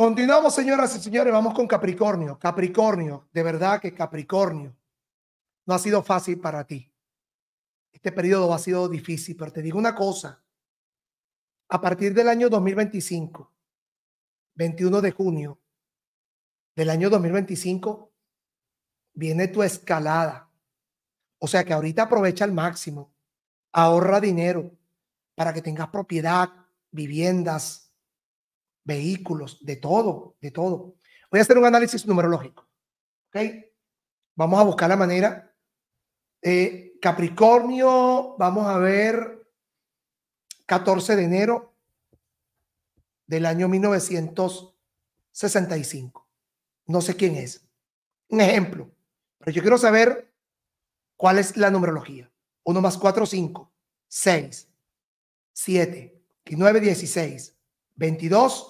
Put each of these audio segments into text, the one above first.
Continuamos, señoras y señores, vamos con Capricornio. Capricornio, de verdad que Capricornio, no ha sido fácil para ti. Este periodo ha sido difícil, pero te digo una cosa. A partir del año 2025, 21 de junio del año 2025, viene tu escalada. O sea que ahorita aprovecha al máximo, ahorra dinero para que tengas propiedad, viviendas, vehículos, de todo, de todo. Voy a hacer un análisis numerológico. ¿Ok? Vamos a buscar la manera. Eh, Capricornio, vamos a ver, 14 de enero del año 1965. No sé quién es. Un ejemplo. Pero yo quiero saber cuál es la numerología. 1 más 4, 5, 6, 7, 9, 16, 22,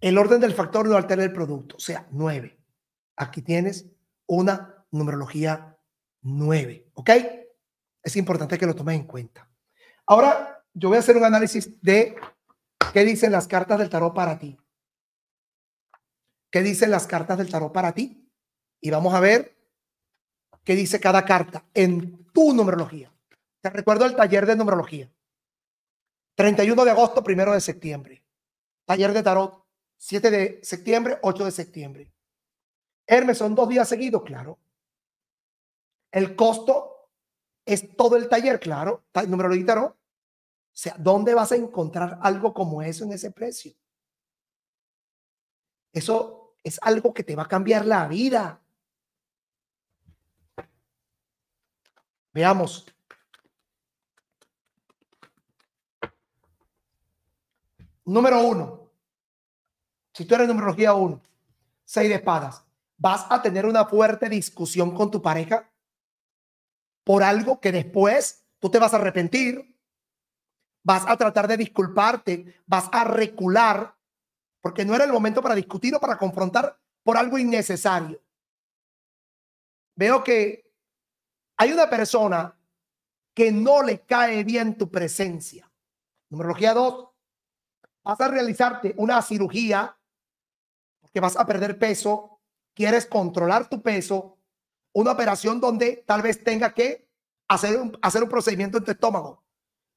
El orden del factor no altera el producto, o sea, 9. Aquí tienes una numerología 9, ¿ok? Es importante que lo tomes en cuenta. Ahora, yo voy a hacer un análisis de qué dicen las cartas del tarot para ti. ¿Qué dicen las cartas del tarot para ti? Y vamos a ver qué dice cada carta en tu numerología. Te recuerdo el taller de numerología. 31 de agosto, primero de septiembre. Taller de tarot. 7 de septiembre, 8 de septiembre. Hermes, son dos días seguidos, claro. El costo es todo el taller, claro. Número lo O sea, ¿dónde vas a encontrar algo como eso en ese precio? Eso es algo que te va a cambiar la vida. Veamos. Número uno. Si tú eres numerología 1, 6 de espadas, vas a tener una fuerte discusión con tu pareja por algo que después tú te vas a arrepentir, vas a tratar de disculparte, vas a recular, porque no era el momento para discutir o para confrontar por algo innecesario. Veo que hay una persona que no le cae bien tu presencia. Numerología 2, vas a realizarte una cirugía vas a perder peso, quieres controlar tu peso, una operación donde tal vez tenga que hacer un, hacer un procedimiento en tu estómago.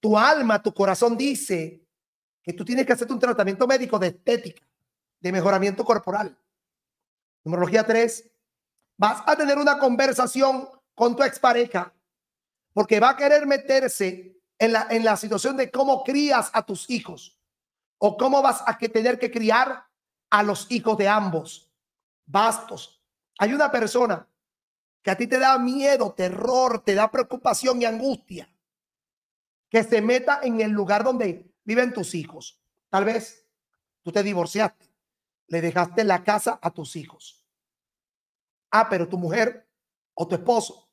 Tu alma, tu corazón dice que tú tienes que hacer un tratamiento médico de estética, de mejoramiento corporal. Numerología 3. Vas a tener una conversación con tu expareja porque va a querer meterse en la, en la situación de cómo crías a tus hijos o cómo vas a que tener que criar a los hijos de ambos. Bastos. Hay una persona que a ti te da miedo, terror, te da preocupación y angustia, que se meta en el lugar donde viven tus hijos. Tal vez tú te divorciaste, le dejaste la casa a tus hijos. Ah, pero tu mujer o tu esposo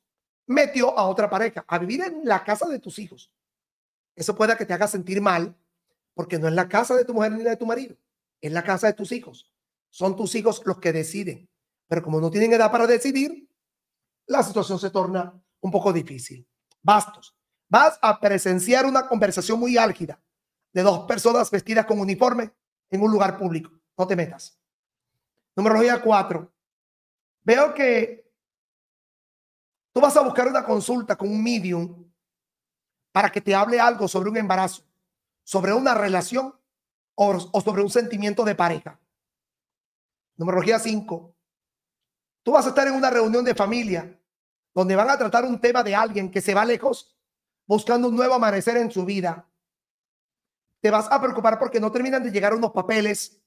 metió a otra pareja a vivir en la casa de tus hijos. Eso puede que te haga sentir mal porque no es la casa de tu mujer ni la de tu marido. En la casa de tus hijos. Son tus hijos los que deciden. Pero como no tienen edad para decidir, la situación se torna un poco difícil. Bastos, vas a presenciar una conversación muy álgida de dos personas vestidas con uniforme en un lugar público. No te metas. Numerología cuatro. Veo que tú vas a buscar una consulta con un medium para que te hable algo sobre un embarazo, sobre una relación o sobre un sentimiento de pareja. Numerología 5. Tú vas a estar en una reunión de familia donde van a tratar un tema de alguien que se va lejos buscando un nuevo amanecer en su vida. Te vas a preocupar porque no terminan de llegar unos papeles.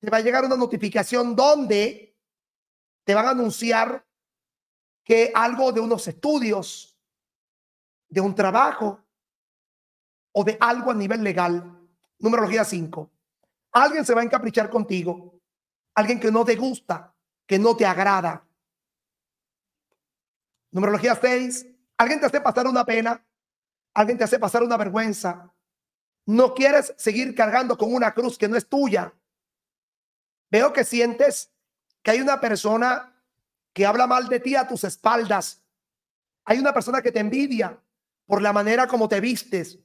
Te va a llegar una notificación donde te van a anunciar que algo de unos estudios, de un trabajo o de algo a nivel legal numerología 5. Alguien se va a encaprichar contigo. Alguien que no te gusta, que no te agrada. Numerología 6. Alguien te hace pasar una pena. Alguien te hace pasar una vergüenza. No quieres seguir cargando con una cruz que no es tuya. Veo que sientes que hay una persona que habla mal de ti a tus espaldas. Hay una persona que te envidia por la manera como te vistes,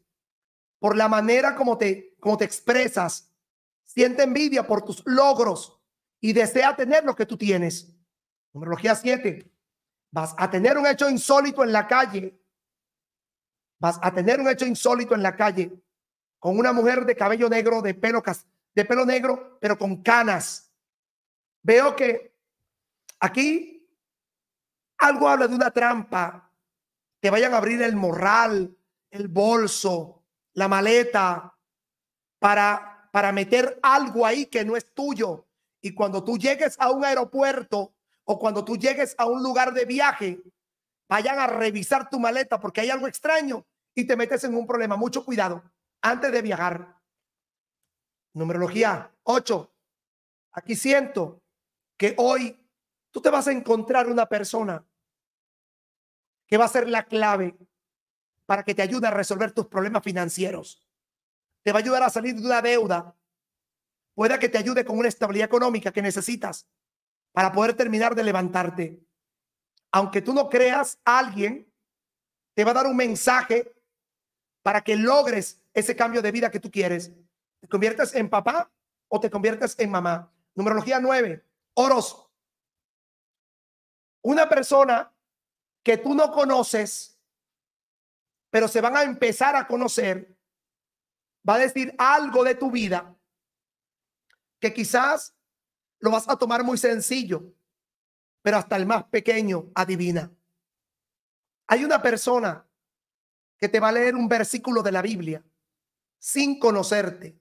por la manera como te, como te expresas. Siente envidia por tus logros y desea tener lo que tú tienes. Numerología 7. Vas a tener un hecho insólito en la calle. Vas a tener un hecho insólito en la calle con una mujer de cabello negro, de pelo, de pelo negro, pero con canas. Veo que aquí algo habla de una trampa. Te vayan a abrir el morral, el bolso, la maleta para, para meter algo ahí que no es tuyo. Y cuando tú llegues a un aeropuerto o cuando tú llegues a un lugar de viaje, vayan a revisar tu maleta porque hay algo extraño y te metes en un problema. Mucho cuidado antes de viajar. Numerología 8. Aquí siento que hoy tú te vas a encontrar una persona que va a ser la clave para que te ayude a resolver tus problemas financieros. Te va a ayudar a salir de una deuda. Pueda que te ayude con una estabilidad económica que necesitas para poder terminar de levantarte. Aunque tú no creas, alguien te va a dar un mensaje para que logres ese cambio de vida que tú quieres. Te conviertes en papá o te conviertes en mamá. Numerología 9, oros. Una persona que tú no conoces pero se van a empezar a conocer, va a decir algo de tu vida que quizás lo vas a tomar muy sencillo, pero hasta el más pequeño adivina. Hay una persona que te va a leer un versículo de la Biblia sin conocerte,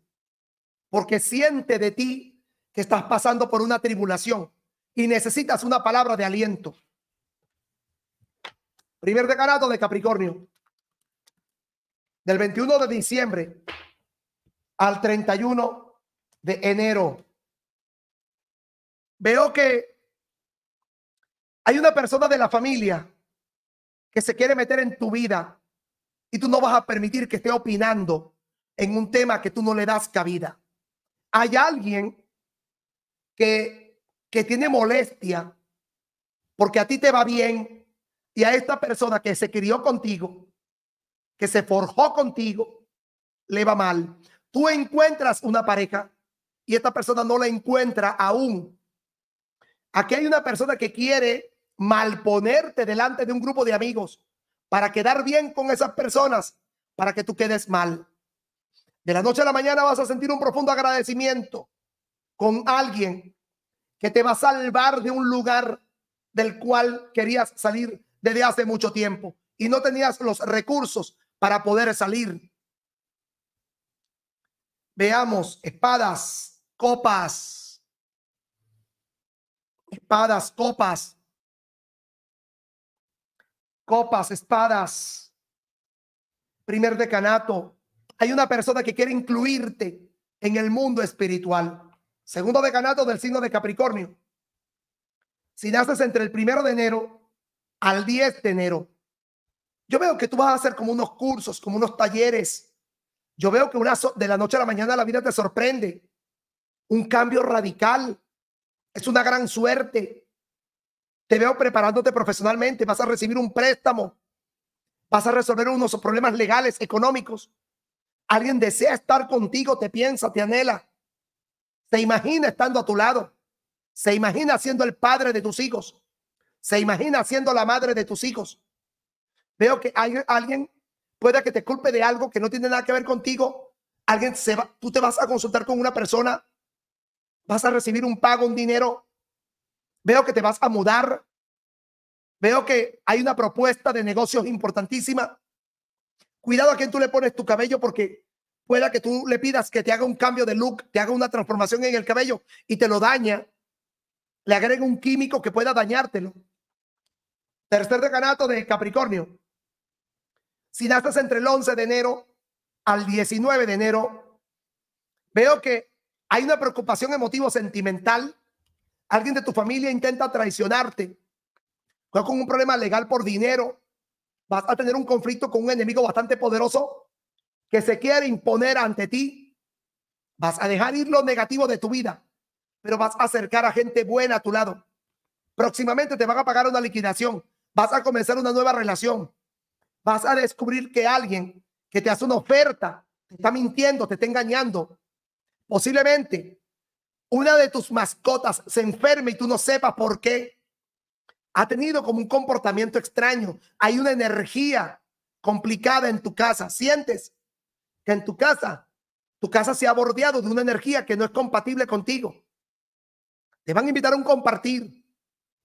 porque siente de ti que estás pasando por una tribulación y necesitas una palabra de aliento. Primer decanato de Capricornio del 21 de diciembre al 31 de enero. Veo que hay una persona de la familia que se quiere meter en tu vida y tú no vas a permitir que esté opinando en un tema que tú no le das cabida. Hay alguien que, que tiene molestia porque a ti te va bien y a esta persona que se crió contigo que se forjó contigo le va mal, tú encuentras una pareja y esta persona no la encuentra aún. Aquí hay una persona que quiere malponerte delante de un grupo de amigos para quedar bien con esas personas, para que tú quedes mal. De la noche a la mañana vas a sentir un profundo agradecimiento con alguien que te va a salvar de un lugar del cual querías salir desde hace mucho tiempo y no tenías los recursos para poder salir. Veamos, espadas, copas. Espadas, copas. Copas, espadas. Primer decanato. Hay una persona que quiere incluirte en el mundo espiritual. Segundo decanato del signo de Capricornio. Si naces entre el primero de enero al 10 de enero, yo veo que tú vas a hacer como unos cursos, como unos talleres. Yo veo que una de la noche a la mañana la vida te sorprende. Un cambio radical. Es una gran suerte. Te veo preparándote profesionalmente. Vas a recibir un préstamo. Vas a resolver unos problemas legales, económicos. Alguien desea estar contigo, te piensa, te anhela. Se imagina estando a tu lado. Se imagina siendo el padre de tus hijos. Se imagina siendo la madre de tus hijos veo que hay, alguien pueda que te culpe de algo que no tiene nada que ver contigo, alguien se va, tú te vas a consultar con una persona, vas a recibir un pago, un dinero, veo que te vas a mudar, veo que hay una propuesta de negocios importantísima. Cuidado a quien tú le pones tu cabello porque pueda que tú le pidas que te haga un cambio de look, te haga una transformación en el cabello y te lo daña, le agrega un químico que pueda dañártelo. Tercer decanato de Capricornio si naces entre el 11 de enero al 19 de enero, veo que hay una preocupación emotivo sentimental. Alguien de tu familia intenta traicionarte. con un problema legal por dinero. Vas a tener un conflicto con un enemigo bastante poderoso que se quiere imponer ante ti. Vas a dejar ir lo negativo de tu vida, pero vas a acercar a gente buena a tu lado. Próximamente te van a pagar una liquidación. Vas a comenzar una nueva relación vas a descubrir que alguien que te hace una oferta te está mintiendo, te está engañando. Posiblemente una de tus mascotas se enferme y tú no sepas por qué. Ha tenido como un comportamiento extraño. Hay una energía complicada en tu casa. Sientes que en tu casa, tu casa se ha bordeado de una energía que no es compatible contigo. Te van a invitar a un compartir,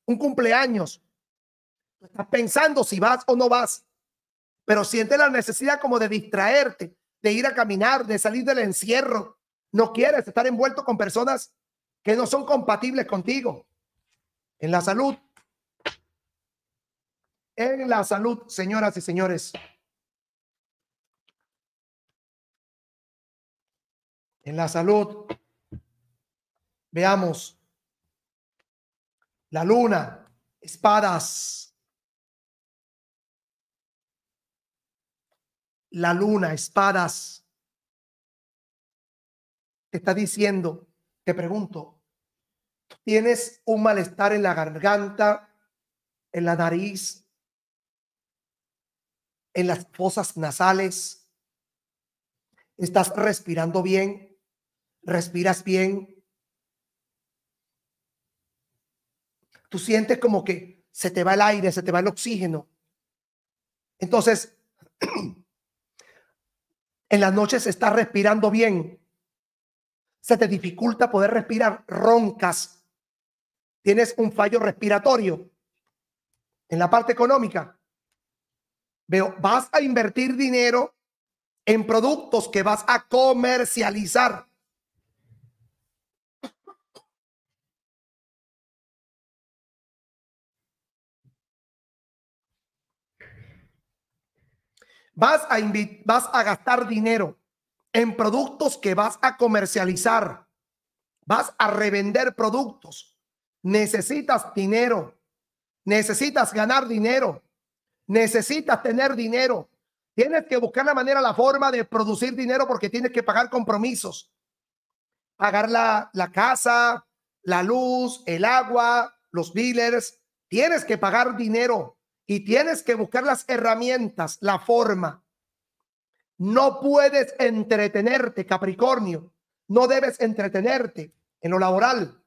un cumpleaños. Estás pensando si vas o no vas pero siente la necesidad como de distraerte, de ir a caminar, de salir del encierro. No quieres estar envuelto con personas que no son compatibles contigo. En la salud. En la salud, señoras y señores. En la salud. Veamos. La luna, espadas. la luna, espadas. Te está diciendo, te pregunto, ¿tienes un malestar en la garganta, en la nariz, en las fosas nasales? ¿Estás respirando bien? ¿Respiras bien? Tú sientes como que se te va el aire, se te va el oxígeno. Entonces, En las noches estás respirando bien. Se te dificulta poder respirar. Roncas. Tienes un fallo respiratorio. En la parte económica. Veo, vas a invertir dinero en productos que vas a comercializar. vas a, vas a gastar dinero en productos que vas a comercializar, vas a revender productos, necesitas dinero, necesitas ganar dinero, necesitas tener dinero, tienes que buscar la manera, la forma de producir dinero porque tienes que pagar compromisos, pagar la, la casa, la luz, el agua, los billers, tienes que pagar dinero y tienes que buscar las herramientas, la forma. No puedes entretenerte, Capricornio. No debes entretenerte en lo laboral.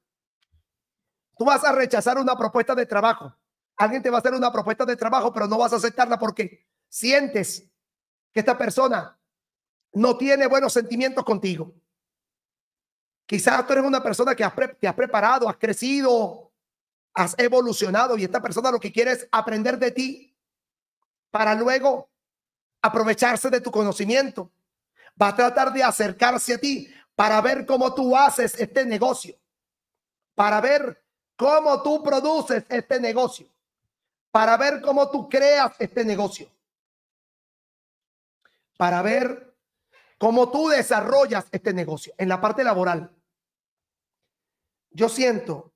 Tú vas a rechazar una propuesta de trabajo. Alguien te va a hacer una propuesta de trabajo, pero no vas a aceptarla porque sientes que esta persona no tiene buenos sentimientos contigo. Quizás tú eres una persona que te has preparado, has crecido, has evolucionado y esta persona lo que quiere es aprender de ti para luego aprovecharse de tu conocimiento. Va a tratar de acercarse a ti para ver cómo tú haces este negocio, para ver cómo tú produces este negocio, para ver cómo tú creas este negocio, para ver cómo tú desarrollas este negocio en la parte laboral. Yo siento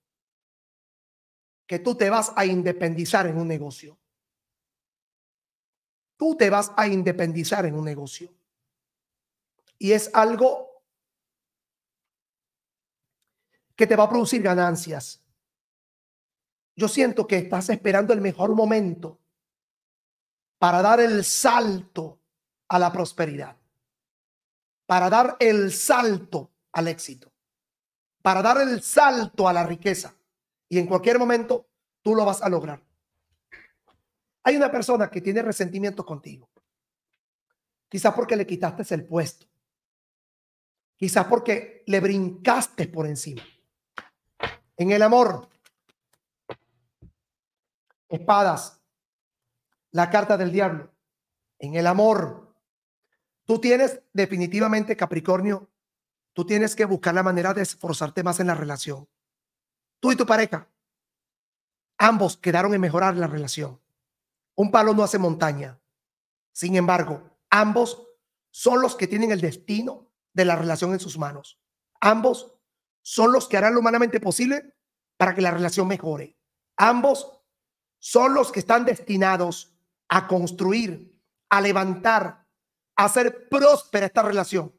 que tú te vas a independizar en un negocio. Tú te vas a independizar en un negocio. Y es algo que te va a producir ganancias. Yo siento que estás esperando el mejor momento para dar el salto a la prosperidad, para dar el salto al éxito, para dar el salto a la riqueza y en cualquier momento tú lo vas a lograr. Hay una persona que tiene resentimiento contigo. Quizás porque le quitaste el puesto. Quizás porque le brincaste por encima. En el amor, espadas, la carta del diablo. En el amor, tú tienes definitivamente, Capricornio, tú tienes que buscar la manera de esforzarte más en la relación tú y tu pareja. Ambos quedaron en mejorar la relación. Un palo no hace montaña. Sin embargo, ambos son los que tienen el destino de la relación en sus manos. Ambos son los que harán lo humanamente posible para que la relación mejore. Ambos son los que están destinados a construir, a levantar, a hacer próspera esta relación.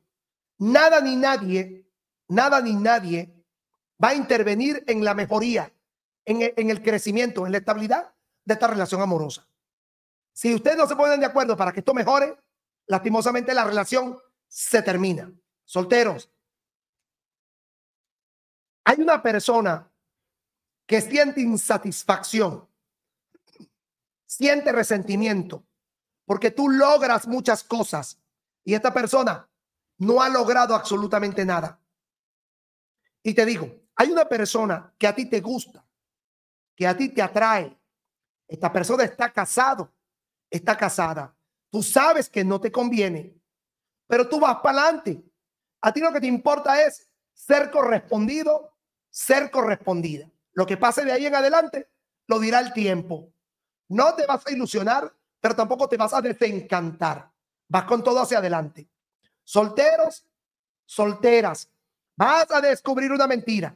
Nada ni nadie, nada ni nadie va a intervenir en la mejoría, e, en el, crecimiento, en la estabilidad de esta relación amorosa. Si ustedes no se ponen de acuerdo para que esto mejore, lastimosamente la relación se termina. Solteros, hay una persona que siente insatisfacción, siente resentimiento, porque tú logras muchas cosas y esta persona no ha logrado absolutamente nada. Y te digo, hay una persona que a ti te gusta, que a ti te atrae. Esta persona está casado, está casada. Tú sabes que no te conviene, pero tú vas para adelante. A ti lo que te importa es ser correspondido, ser correspondida. Lo que pase de ahí en adelante lo dirá el tiempo. No te vas a ilusionar, pero tampoco te vas a desencantar. Vas con todo hacia adelante. Solteros, solteras, vas a descubrir una mentira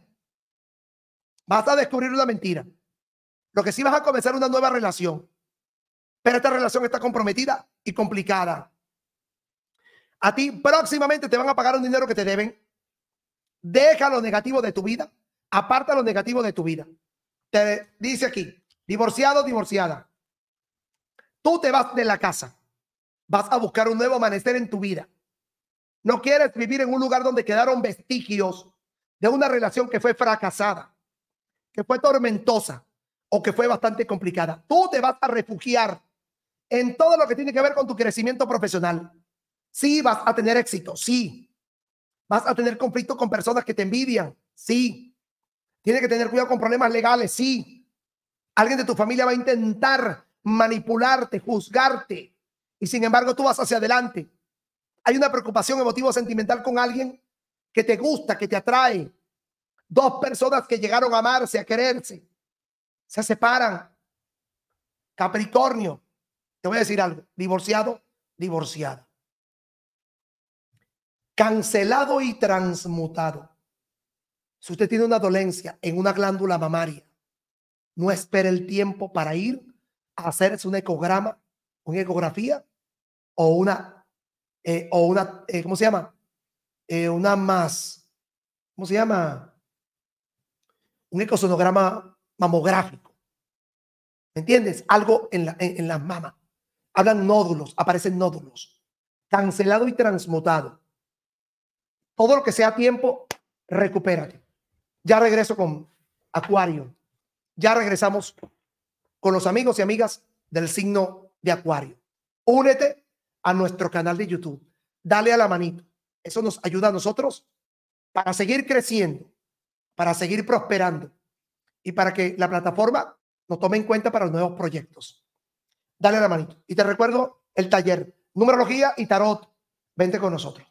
vas a descubrir una mentira. Lo que sí vas a comenzar una nueva relación. Pero esta relación está comprometida y complicada. A ti próximamente te van a pagar un dinero que te deben. Deja lo negativo de tu vida. Aparta lo negativo de tu vida. Te dice aquí, divorciado, divorciada. Tú te vas de la casa. Vas a buscar un nuevo amanecer en tu vida. No quieres vivir en un lugar donde quedaron vestigios de una relación que fue fracasada fue tormentosa o que fue bastante complicada. Tú te vas a refugiar en todo lo que tiene que ver con tu crecimiento profesional. Sí, vas a tener éxito, sí. Vas a tener conflicto con personas que te envidian, sí. Tienes que tener cuidado con problemas legales, sí. Alguien de tu familia va a intentar manipularte, juzgarte, y sin embargo tú vas hacia adelante. Hay una preocupación emotivo-sentimental con alguien que te gusta, que te atrae, Dos personas que llegaron a amarse, a quererse, se separan. Capricornio, te voy a decir algo, divorciado, divorciado. Cancelado y transmutado. Si usted tiene una dolencia en una glándula mamaria, no espere el tiempo para ir a hacerse un ecograma, una ecografía o una, eh, o una eh, ¿cómo se llama? Eh, una más, ¿cómo se llama? un ecosonograma mamográfico. ¿Me entiendes? Algo en, la, en, Hablan nódulos, aparecen nódulos. Cancelado y transmutado. Todo lo que sea tiempo, recupérate. Ya regreso con Acuario. Ya regresamos con los amigos y amigas del signo de Acuario. Únete a nuestro canal de YouTube. Dale a la manito. Eso nos ayuda a nosotros para seguir creciendo para seguir prosperando y para que la plataforma nos tome en cuenta para los nuevos proyectos. Dale la manito. Y te recuerdo el taller, numerología y tarot. Vente con nosotros.